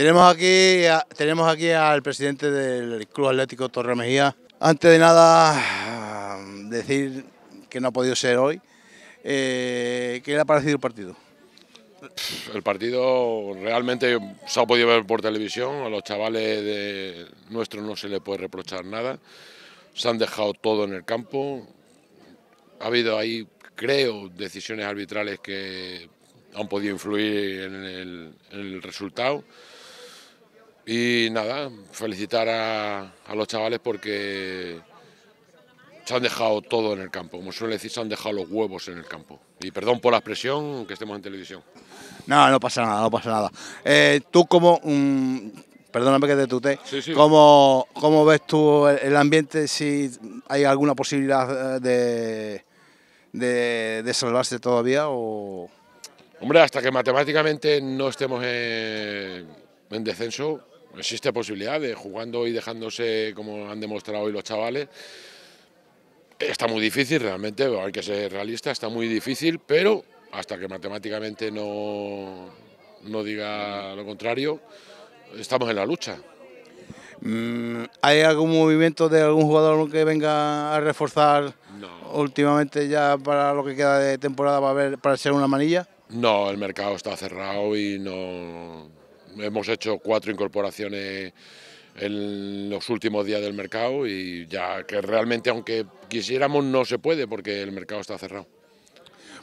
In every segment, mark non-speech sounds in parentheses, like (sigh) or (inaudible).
Tenemos aquí, tenemos aquí al presidente del Club Atlético Torre Mejía. Antes de nada, ah, decir que no ha podido ser hoy. Eh, ¿Qué le ha parecido el partido? El partido realmente se ha podido ver por televisión, a los chavales nuestros no se le puede reprochar nada, se han dejado todo en el campo, ha habido ahí, creo, decisiones arbitrales que han podido influir en el, en el resultado. Y nada, felicitar a, los chavales porque se han dejado todo en el campo, como suele decir, se han dejado los huevos en el campo. Y perdón por la expresión, que estemos en televisión. No, no pasa nada, no pasa nada. Eh, tú como, perdóname que te tute, sí, sí. ¿cómo, ves tú el ambiente, si hay alguna posibilidad eh, de, salvarse todavía? O... Hombre, hasta que matemáticamente no estemos en, en descenso, existe posibilidad de jugando y dejándose como han demostrado hoy los chavales. Está muy difícil realmente, hay que ser realista, está muy difícil, pero hasta que matemáticamente no, no diga lo contrario, estamos en la lucha. Mm, ¿Hay algún movimiento de algún jugador que venga a reforzar últimamente ya para lo que queda de temporada para, ver, para ser una manilla? No, el mercado está cerrado y no, hemos hecho cuatro incorporaciones en los últimos días del mercado y ya que realmente aunque quisiéramos no se puede porque el mercado está cerrado.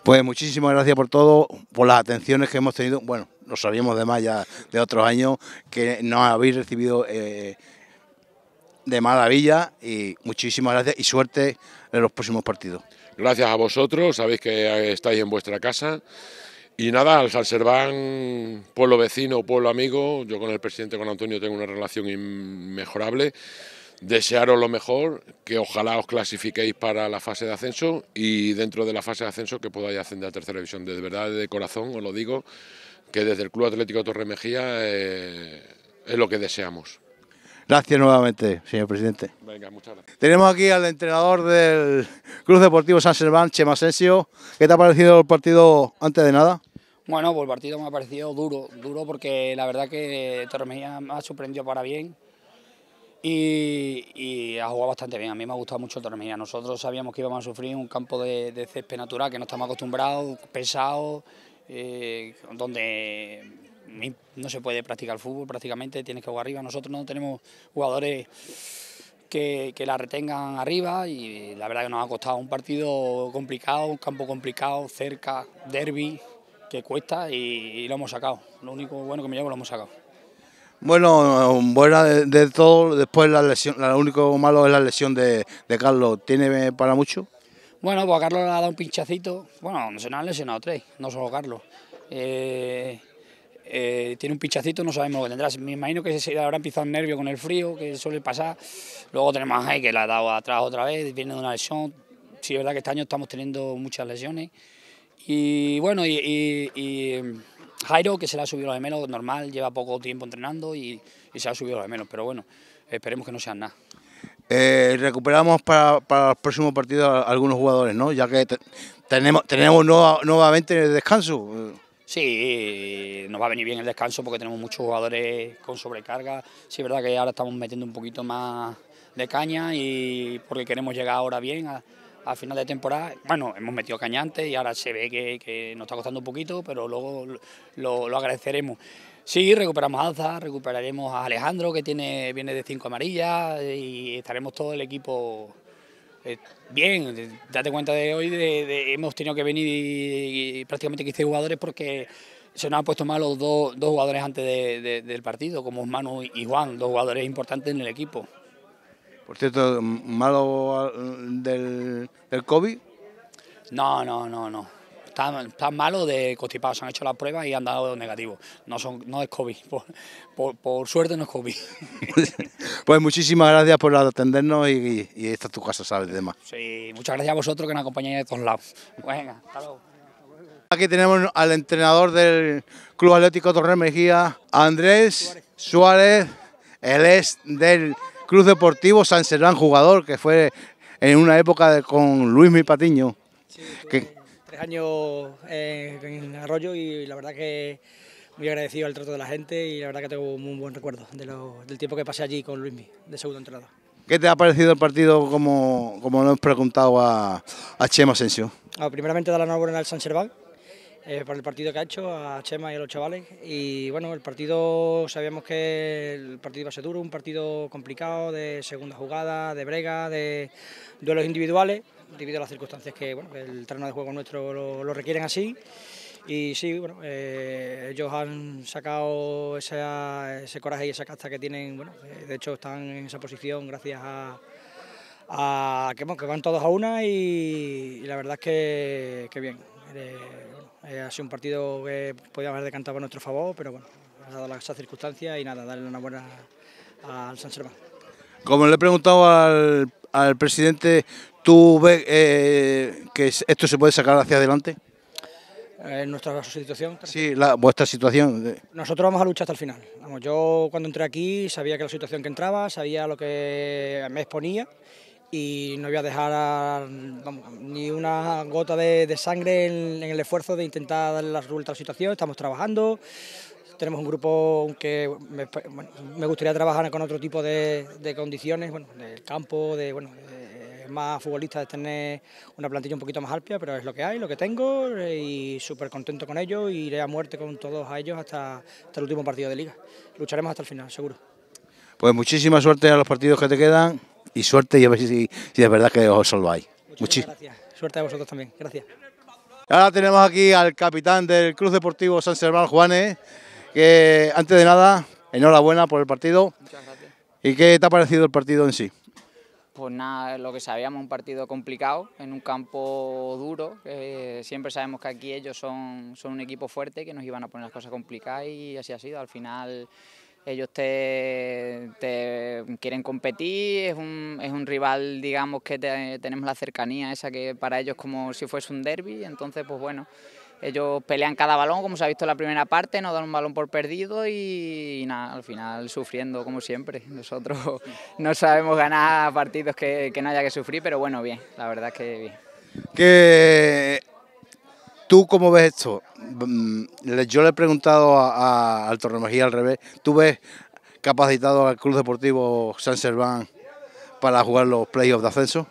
Pues muchísimas gracias por todo, por las atenciones que hemos tenido. Bueno, lo sabíamos de más ya de otros años, que nos habéis recibido eh, de maravilla y muchísimas gracias y suerte en los próximos partidos. Gracias a vosotros, sabéis que estáis en vuestra casa y nada, al Serván, pueblo vecino, pueblo amigo, yo con el presidente, con Antonio, tengo una relación inmejorable. Desearos lo mejor, que ojalá os clasifiquéis para la fase de ascenso y dentro de la fase de ascenso que podáis ascender a tercera división. De verdad, de corazón, os lo digo, que desde el Club Atlético Torre Mejía eh, es lo que deseamos. Gracias nuevamente, señor presidente. Venga, muchas gracias. Tenemos aquí al entrenador del Club Deportivo San Serván, Chema Asensio. ¿Qué te ha parecido el partido antes de nada? Bueno, pues el partido me ha parecido duro, duro porque la verdad que Torremejía me ha sorprendido para bien y, ha jugado bastante bien. A mí me ha gustado mucho Torremejía. Nosotros sabíamos que íbamos a sufrir un campo de, césped natural que no estamos acostumbrados, pesado, eh, donde no se puede practicar el fútbol prácticamente, tienes que jugar arriba. Nosotros no tenemos jugadores que, que, la retengan arriba y la verdad que nos ha costado un partido complicado, un campo complicado, cerca, derby que cuesta y, lo hemos sacado. Lo único bueno que me llevo lo hemos sacado. Bueno, buena de, todo, después la lesión, lo único malo es la lesión de, Carlos. ¿Tiene para mucho? Bueno, pues a Carlos le ha dado un pinchacito. Bueno, se nos han lesionado tres, no solo Carlos. Eh, eh, tiene un pinchacito, no sabemos que tendrá. Me imagino que se habrá empezado el nervio con el frío, que suele pasar. Luego tenemos a Jai, que le ha dado atrás otra vez, viene de una lesión. Sí, es verdad que este año estamos teniendo muchas lesiones. Y bueno, y, em, Jairo, que se le ha subido lo de menos, normal, lleva poco tiempo entrenando y, se ha subido lo de menos, pero bueno, esperemos que no sea nada. Eh, recuperamos para, para, el próximo partido algunos jugadores, ¿no? Ya que tenemos, tenemos nuevamente el descanso. Sí, nos va a venir bien el descanso porque tenemos muchos jugadores con sobrecarga. Sí, es verdad que ahora estamos metiendo un poquito más de caña y porque queremos llegar ahora bien a, a final de temporada, bueno, hemos metido cañantes y ahora se ve que, nos está costando un poquito, pero luego lo, agradeceremos. Sí, recuperamos a Alza, recuperaremos a Alejandro, que tiene, viene de cinco amarillas, y estaremos todo el equipo eh, bien. Date cuenta de hoy, hemos tenido que venir prácticamente 15 jugadores porque se nos han puesto mal los dos, jugadores antes del partido, como Manu y Juan, dos jugadores importantes en el equipo. Por cierto, ¿malo ah, del, del COVID? No, no, no, no. Están, malo de constipados, se han hecho las pruebas y han dado negativo. No, son, no es COVID, por, suerte no es COVID. (laughs) pues muchísimas gracias por atendernos y, esta es tu casa, ¿sabes? De Sí, muchas gracias a vosotros que nos acompañáis de todos lados. Venga, hasta luego. Aquí tenemos al entrenador del Club Atlético Torre Mejía, Andrés Suárez. el ex es del Cruz Deportivo San Serván, jugador que fue en una época con Luismi Mi Patiño. Sí, que... Tres años eh, en Arroyo y la verdad que muy agradecido al trato de la gente y la verdad que tengo un buen recuerdo del tiempo que pasé allí con Luismi, de segundo entrenador. ¿Qué te ha parecido el partido como, como lo hemos preguntado a, a Chema Asensio? Ah, primeramente dar la enhorabuena al San Serván, eh, por el partido que ha hecho a Chema y a los chavales. Y bueno, el partido, sabíamos que el partido iba a ser duro, un partido complicado de segunda jugada, de brega, de duelos individuales, debido a las circunstancias que bueno, el terreno de juego nuestro lo, requieren así. Y sí, bueno, eh, ellos han sacado ese coraje y esa casta que tienen. Bueno, eh, de hecho, están en esa posición gracias a, a que, van todos a una y, la verdad es que bien. Eh, eh, ha sido un partido que podíamos haber decantado a nuestro favor, pero bueno, ha dado las circunstancias y nada, darle una buena al San Como le he preguntado al, presidente, ¿tú ves eh, que esto se puede sacar hacia adelante? ¿En nuestra situación? Sí, la, vuestra situación. Nosotros vamos a luchar hasta el final. Vamos, yo cuando entré aquí sabía que la situación que entraba, sabía lo que me exponía y no voy a dejar ni una gota de, sangre en, el esfuerzo de intentar dar la vuelta a la situación. Estamos trabajando, tenemos un grupo que me, gustaría trabajar con otro tipo de, condiciones, bueno, del campo, de, bueno, eh, más futbolistas, de tener una plantilla un poquito más alpia, pero es lo que hay, lo que tengo eh, y súper contento con ellos y iré a muerte con todos a ellos hasta, hasta el último partido de liga. Lucharemos hasta el final, seguro. Pues muchísima suerte a los partidos que te quedan y suerte y a ver si, si, es verdad que os salváis. Muchísimas gracias. Suerte a vosotros también. Gracias. Ahora tenemos aquí al capitán del Club Deportivo San Serval, Juanes, que antes de nada, enhorabuena por el partido. Muchas gracias. ¿Y qué te ha parecido el partido en sí? Pues nada, lo que sabíamos, un partido complicado, en un campo duro. siempre sabemos que aquí ellos son, son un equipo fuerte, que nos iban a poner las cosas complicadas y así ha sido. Al final ellos te, quieren competir, es un, rival, digamos, que tenemos la cercanía esa que para ellos como si fuese un derby, entonces pues bueno, ellos pelean cada balón, como se ha visto en la primera parte, no dan un balón por perdido y, nada, al final sufriendo como siempre. Nosotros (laughs) no sabemos ganar partidos que, no haya que sufrir, pero bueno, bien, la verdad que bien que ¿Tú cómo ves esto? Mm, yo le he preguntado a, al Torremagía al revés. ¿Tú ves capacitado al Club Deportivo San Serván para jugar los playoffs de ascenso?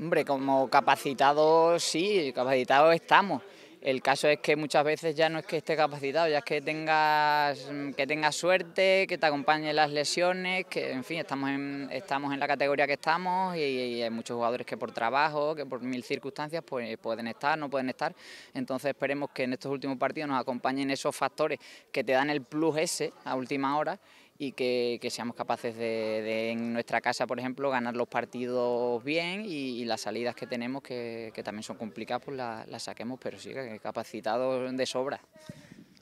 Hombre, como capacitado sí, capacitados estamos. El caso es que muchas veces ya no es que esté capacitado, ya es que tengas, que suerte, que te acompañen las lesiones, que en fin, estamos en, estamos en la categoría que estamos y, hay muchos jugadores que por trabajo, que por mil circunstancias, pues pueden estar, no pueden estar. Entonces esperemos que en estos últimos partidos nos acompañen esos factores que te dan el plus ese a última hora y que, seamos capaces de, en nuestra casa, por ejemplo, ganar los partidos bien y, las salidas que tenemos, que, que también son complicadas, pues las saquemos, pero sí, capacitados de sobra.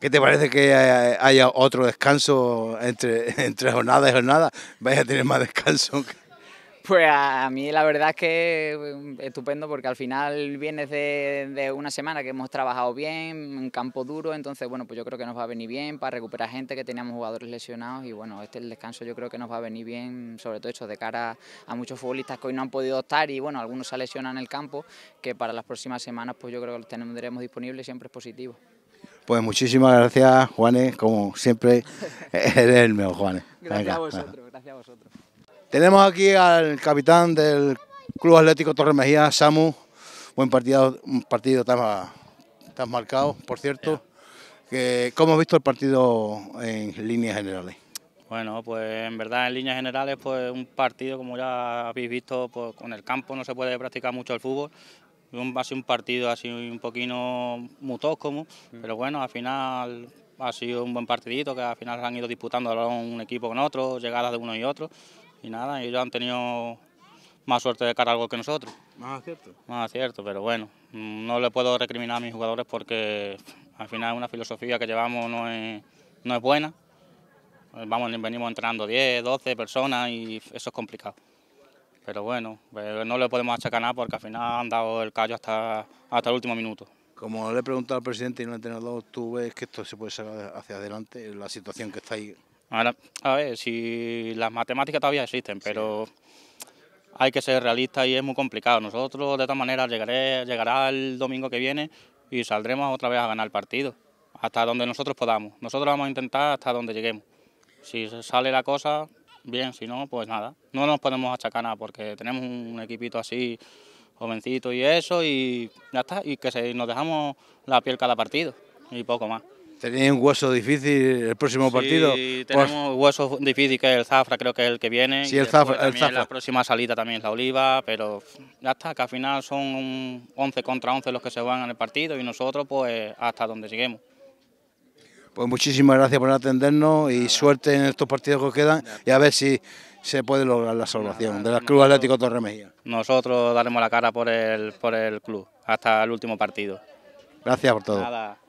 ¿Qué te parece que haya otro descanso entre, (laughs) entre jornada y jornada? ¿Vais a tener más descanso? Pues a mí la verdad es que um, estupendo porque al final viene de, una semana que hemos trabajado bien, un campo duro, entonces bueno, pues yo creo que nos va a venir bien para recuperar gente que teníamos jugadores lesionados y bueno, este el descanso yo creo que nos va a venir bien, sobre todo hecho de cara a muchos futbolistas que hoy no han podido estar y bueno, algunos se lesionan en el campo, que para las próximas semanas pues yo creo que los tendremos disponibles, siempre es positivo. Pues muchísimas gracias, Juanes, como siempre, (laughs) eres el mejor, Juanes. Gracias a vosotros, gracias a vosotros. Tenemos aquí al capitán del Club Atlético Torre Mejía, Samu. Buen partido, un partido tan, tan marcado, por cierto. ¿Cómo has visto el partido en líneas generales? Bueno, pues en verdad en líneas generales, pues un partido, como ya habéis visto, pues con el campo no se puede practicar mucho el fútbol. Un, ha sido un partido así un poquito muy como, mm. pero bueno, al final ha sido un buen partidito, que al final han ido disputando un equipo con otro, llegadas de uno y otro y nada, ellos han tenido más suerte de cara algo que nosotros. Más acierto. Más acierto, pero bueno, mm, no le puedo recriminar a mis jugadores porque al final una filosofía que llevamos no es, no es buena. Pues vamos, venimos entrenando 10, 12 personas y eso es complicado. Pero bueno, pues no le podemos achacar nada porque al final han dado el callo hasta, hasta el último minuto. Como le he preguntado al presidente y no tenido entrenador, ¿tú ves que esto se puede sacar hacia adelante, la situación que está ahí? Ahora, a ver, si las matemáticas todavía existen, pero hay que ser realista y es muy complicado. Nosotros, de todas maneras llegaré, llegará el domingo que viene y saldremos otra vez a ganar partido, hasta donde nosotros podamos. Nosotros vamos a intentar hasta donde lleguemos. Si sale la cosa, bien, si no, pues nada. No nos podemos achacar nada porque tenemos un equipito así, jovencito y eso, y ya está, y que nos dejamos la piel cada partido y poco más. ¿Tenéis un hueso difícil el próximo partido? Sí, tenemos pues un hueso difícil que es el Zafra, creo que es el que viene. Sí, el, Zafra, La próxima salida también es la Oliva, pero ya está, que al final son 11 contra 11 los que se van en el partido y nosotros pues hasta donde lleguemos. Pues muchísimas gracias por atendernos y suerte en estos partidos que quedan y a ver si se puede lograr la salvación del Club Atlético Mejía. Nosotros daremos la cara por el, por el club hasta el último partido. Gracias por todo. Nada.